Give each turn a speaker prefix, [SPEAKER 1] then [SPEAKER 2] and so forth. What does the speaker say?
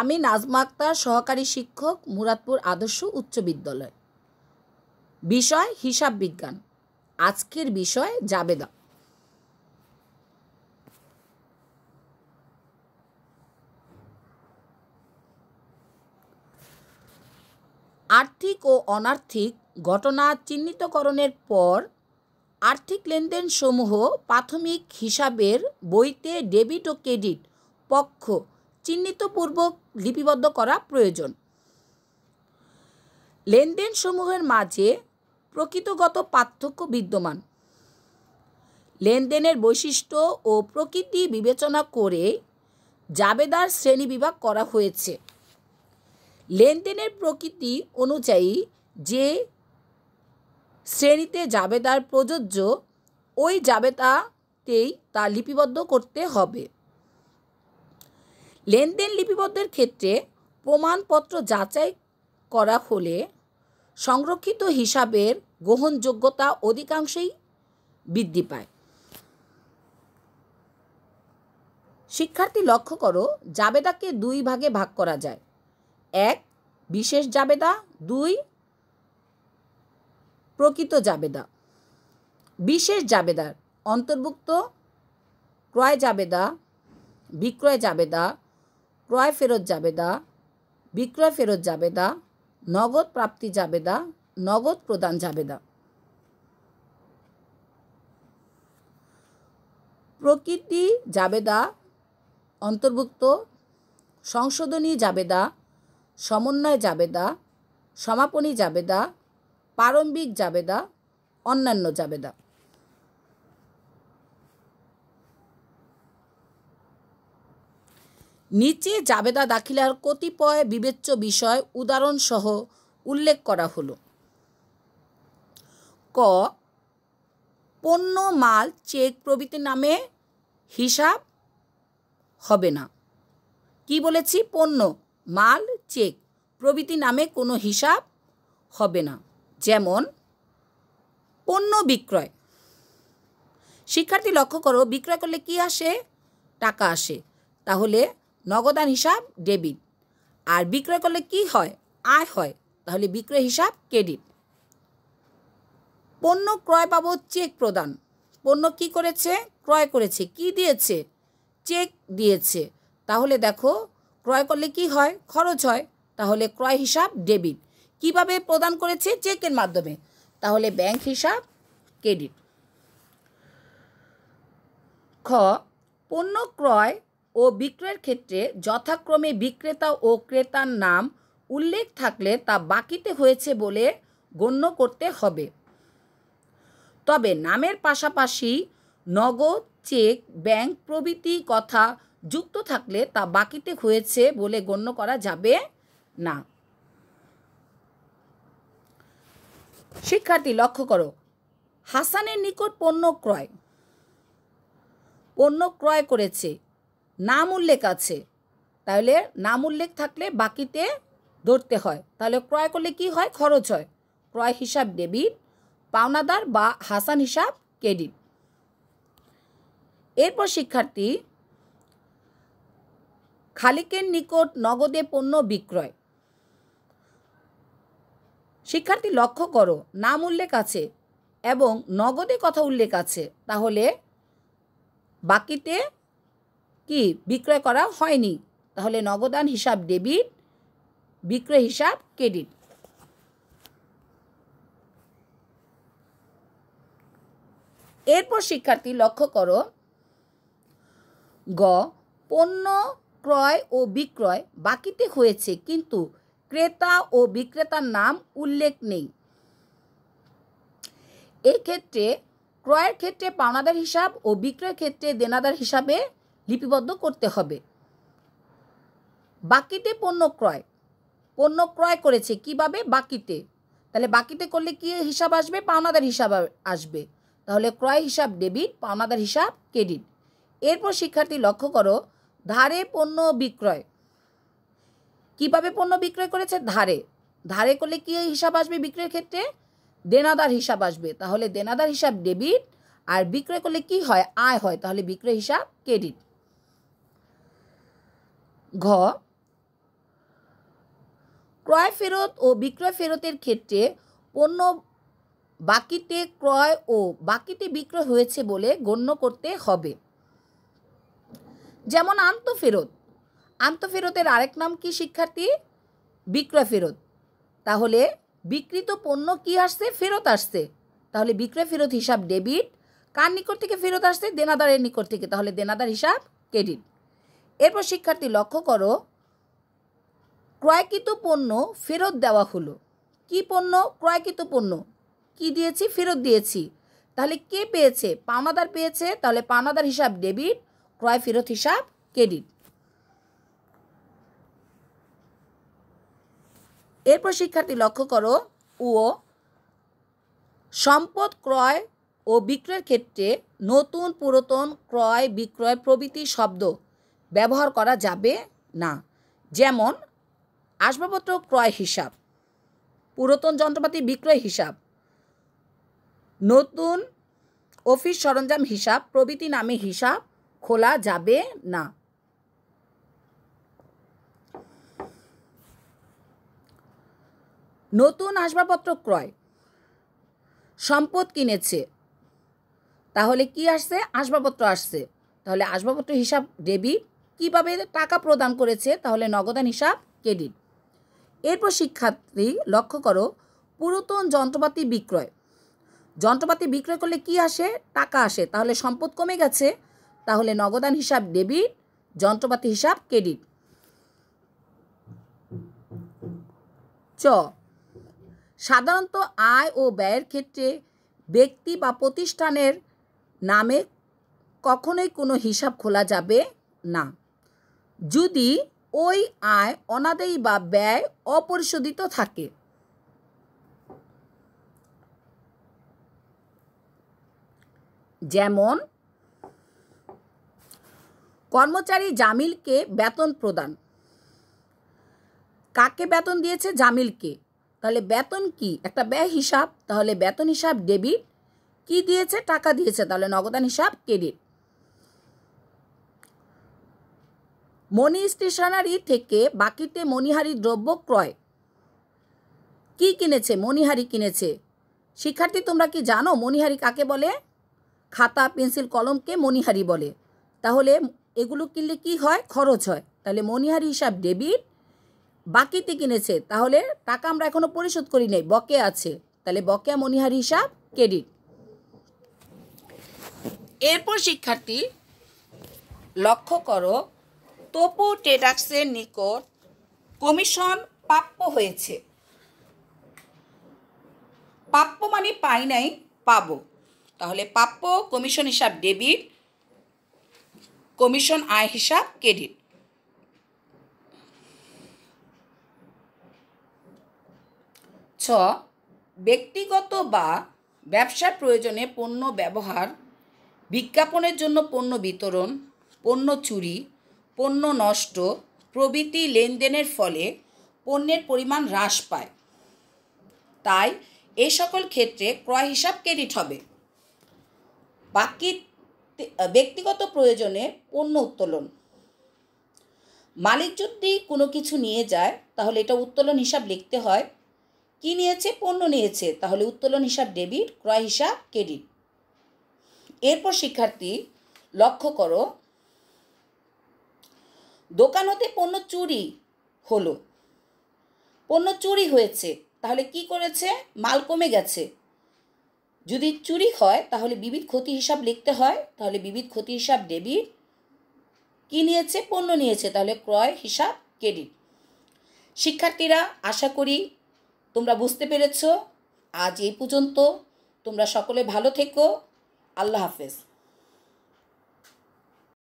[SPEAKER 1] আমি নাজমা আক্তার সহকারী শিক্ষক মুরাদপুর আদর্শ উচ্চ বিদ্যালয় বিষয় হিসাব বিজ্ঞান আজকের বিষয় জাবেদা আর্থিক ও অনার্থিক ঘটনা চিহ্নিতকরণের পর আর্থিক লেনদেন সমূহ প্রাথমিক হিসাবের বইতে ডেবিট ও ক্রেডিট পক্ষ চিহ্নিতপূর্বক লিপিবদ্ধ করা প্রয়োজন লেনদেন সমূহের মাঝে প্রকৃতগত পার্থক্য বিদ্যমান লেনদেনের বৈশিষ্ট্য ও প্রকৃতি বিবেচনা করে জাবেদার শ্রেণীবিভাগ করা হয়েছে লেনদেনের প্রকৃতি অনুযায়ী যে শ্রেণীতে জাবেদার প্রযোজ্য ওই জাবেদাতেই তা লিপিবদ্ধ করতে হবে লেনদেন লিপিবদ্ধের ক্ষেত্রে প্রমাণপত্র যাচাই করা হলে সংরক্ষিত হিসাবের গ্রহণযোগ্যতা অধিকাংশেই বৃদ্ধি পায় শিক্ষার্থী লক্ষ্য করো জাবেদাকে দুই ভাগে ভাগ করা যায় এক বিশেষ জাবেদা দুই প্রকৃত জাবেদা বিশেষ জাবেদার অন্তর্ভুক্ত ক্রয় জাবেদা বিক্রয় জাবেদা ক্রয় ফেরত জাবেদা বিক্রয় ফেরত জাবেদা নগদ প্রাপ্তি জাবেদা নগদ প্রদান জাবেদা প্রকৃতি জাবেদা অন্তর্ভুক্ত সংশোধনী জাবেদা সমন্বয় জাবেদা সমাপনী জাবেদা প্রারম্ভিক জাবেদা অন্যান্য জাবেদা নিচে জাবেদা দাখিলার কতিপয় বিবেচ্য বিষয় উদাহরণসহ উল্লেখ করা হলো ক পণ্য মাল চেক প্রভৃতি নামে হিসাব হবে না কি বলেছি পণ্য মাল চেক প্রভৃতি নামে কোনো হিসাব হবে না যেমন পণ্য বিক্রয় শিক্ষার্থী লক্ষ্য করো বিক্রয় করলে কি আসে টাকা আসে তাহলে নগদান হিসাব ডেবিট আর বিক্রয় করলে কি হয় আয় হয় তাহলে বিক্রয় হিসাব ক্রেডিট পণ্য ক্রয় পাবো চেক প্রদান পণ্য কি করেছে ক্রয় করেছে কি দিয়েছে চেক দিয়েছে তাহলে দেখো ক্রয় করলে কি হয় খরচ হয় তাহলে ক্রয় হিসাব ডেবিট কিভাবে প্রদান করেছে চেকের মাধ্যমে তাহলে ব্যাংক হিসাব ক্রেডিট খ পণ্য ক্রয় ও বিক্রয়ের ক্ষেত্রে যথাক্রমে বিক্রেতা ও ক্রেতার নাম উল্লেখ থাকলে তা বাকিতে হয়েছে বলে গণ্য করতে হবে তবে নামের পাশাপাশি নগদ চেক ব্যাংক প্রভৃতি কথা যুক্ত থাকলে তা বাকিতে হয়েছে বলে গণ্য করা যাবে না শিক্ষার্থী লক্ষ্য করো হাসানের নিকট পণ্য ক্রয় পণ্য ক্রয় করেছে নাম উল্লেখ আছে তাহলে নাম উল্লেখ থাকলে বাকিতে ধরতে হয় তাহলে ক্রয় করলে কি হয় খরচ হয় ক্রয় হিসাব ডেবিট পাওনাদার বা হাসান হিসাব ক্রেডিট এরপর শিক্ষার্থী খালিকের নিকট নগদে পণ্য বিক্রয় শিক্ষার্থী লক্ষ্য করো নাম উল্লেখ আছে এবং নগদে কথা উল্লেখ আছে তাহলে বাকিতে কি বিক্রয় করা হয়নি তাহলে নগদান হিসাব ডেবিট বিক্রয় হিসাব ক্রেডিট এরপর শিক্ষার্থী লক্ষ্য করো গ পণ্য ক্রয় ও বিক্রয় বাকিতে হয়েছে কিন্তু ক্রেতা ও বিক্রেতার নাম উল্লেখ নেই এক্ষেত্রে ক্রয়ের ক্ষেত্রে পাওনাদার হিসাব ও বিক্রয়ের ক্ষেত্রে দেনাদার হিসাবে লিপিবদ্ধ করতে হবে বাকিতে পণ্য ক্রয় পণ্য ক্রয় করেছে কিভাবে বাকিতে তাহলে বাকিতে করলে কি হিসাব আসবে পাওনাদার হিসাব আসবে তাহলে ক্রয় হিসাব ডেবিট পাওনাদার হিসাব ক্রেডিট এরপর শিক্ষার্থী লক্ষ্য করো ধারে পণ্য বিক্রয় কিভাবে পণ্য বিক্রয় করেছে ধারে ধারে করলে কি হিসাব আসবে বিক্রয়ের ক্ষেত্রে দেনাদার হিসাব আসবে তাহলে দেনাদার হিসাব ডেবিট আর বিক্রয় করলে কি হয় আয় হয় তাহলে বিক্রয় হিসাব ক্রেডিট ঘ ক্রয় ফেরত ও বিক্রয় ফেরতের ক্ষেত্রে পণ্য বাকিতে ক্রয় ও বাকিতে বিক্রয় হয়েছে বলে গণ্য করতে হবে যেমন আন্তঃফেরত আন্তঃফেরতের আরেক নাম কি শিক্ষার্থী বিক্রয় ফেরত তাহলে বিক্রিত পণ্য কি আসছে ফেরত আসছে তাহলে বিক্রয় ফেরত হিসাব ডেবিট কার নিকট থেকে ফেরত আসছে দেনাদারের নিকট থেকে তাহলে দেনাদার হিসাব ক্রেডিট এরপর শিক্ষার্থী লক্ষ্য করো ক্রয়কৃত পণ্য ফেরত দেওয়া হলো কি পণ্য ক্রয়কৃত পণ্য কি দিয়েছি ফেরত দিয়েছি তাহলে কে পেয়েছে পাওনাদার পেয়েছে তাহলে পাওনাদার হিসাব ডেবিট ক্রয় ফেরত হিসাব ক্রেডিট এরপর শিক্ষার্থী লক্ষ্য করো ও সম্পদ ক্রয় ও বিক্রয়ের ক্ষেত্রে নতুন পুরাতন ক্রয় বিক্রয় প্রভৃতি শব্দ ব্যবহার করা যাবে না যেমন আসবাবপত্র ক্রয় হিসাব পুরাতন যন্ত্রপাতি বিক্রয় হিসাব নতুন অফিস সরঞ্জাম হিসাব প্রভৃতি নামে হিসাব খোলা যাবে না নতুন আসবাবপত্র ক্রয় সম্পদ কিনেছে তাহলে কি আসছে আসবাবপত্র আসছে তাহলে আসবাবপত্র হিসাব ডেবিট কিভাবে টাকা প্রদান করেছে তাহলে নগদান হিসাব ক্রেডিট এরপর শিক্ষার্থী লক্ষ্য করো পুরাতন যন্ত্রপাতি বিক্রয় যন্ত্রপাতি বিক্রয় করলে কি আসে টাকা আসে তাহলে সম্পদ কমে গেছে তাহলে নগদান হিসাব ডেবিট যন্ত্রপাতি হিসাব ক্রেডিট চ সাধারণত আয় ও ব্যয়ের ক্ষেত্রে ব্যক্তি বা প্রতিষ্ঠানের নামে কখনোই কোনো হিসাব খোলা যাবে না যদি ওই আয় অনাদায়ী বা ব্যয় অপরিশোধিত থাকে যেমন কর্মচারী জামিলকে বেতন প্রদান কাকে বেতন দিয়েছে জামিলকে তাহলে বেতন কি একটা ব্যয় হিসাব তাহলে বেতন হিসাব ডেবিট কি দিয়েছে টাকা দিয়েছে তাহলে নগদান হিসাব ক্রেডিট মণি স্টেশনারি থেকে বাকিতে মণিহারি দ্রব্য ক্রয় কি কিনেছে মণিহারি কিনেছে শিক্ষার্থী তোমরা কি জানো মণিহারি কাকে বলে খাতা পেন্সিল কলমকে মণিহারি বলে তাহলে এগুলো কিনলে কি হয় খরচ হয় তাহলে মণিহারি হিসাব ডেবিট বাকিতে কিনেছে তাহলে টাকা আমরা এখনও পরিশোধ করি নাই বকে আছে তাহলে বকেয়া মণিহারি হিসাব ক্রেডিট এরপর শিক্ষার্থী লক্ষ্য করো তপু টেডাক্সের নিকট কমিশন প্রাপ্য হয়েছে প্রাপ্য মানে পাই নাই পাব তাহলে প্রাপ্য কমিশন হিসাব ডেবিট কমিশন আয় হিসাব ক্রেডিট ছ ব্যক্তিগত বা ব্যবসার প্রয়োজনে পণ্য ব্যবহার বিজ্ঞাপনের জন্য পণ্য বিতরণ পণ্য চুরি পণ্য নষ্ট প্রভৃতি লেনদেনের ফলে পণ্যের পরিমাণ হ্রাস পায় তাই এ সকল ক্ষেত্রে ক্রয় হিসাব ক্রেডিট হবে বাকি ব্যক্তিগত প্রয়োজনে পণ্য উত্তোলন মালিক যদি কোনো কিছু নিয়ে যায় তাহলে এটা উত্তোলন হিসাব লিখতে হয় কি নিয়েছে পণ্য নিয়েছে তাহলে উত্তোলন হিসাব ডেবিট ক্রয় হিসাব ক্রেডিট এরপর শিক্ষার্থী লক্ষ্য করো দোকান হতে পণ্য চুরি হলো পণ্য চুরি হয়েছে তাহলে কি করেছে মাল কমে গেছে যদি চুরি হয় তাহলে বিবিধ ক্ষতি হিসাব লিখতে হয় তাহলে বিবিধ ক্ষতি হিসাব ডেবিট কি নিয়েছে পণ্য নিয়েছে তাহলে ক্রয় হিসাব ক্রেডিট শিক্ষার্থীরা আশা করি তোমরা বুঝতে পেরেছ আজ এই পর্যন্ত তোমরা সকলে ভালো থেকো আল্লাহ হাফেজ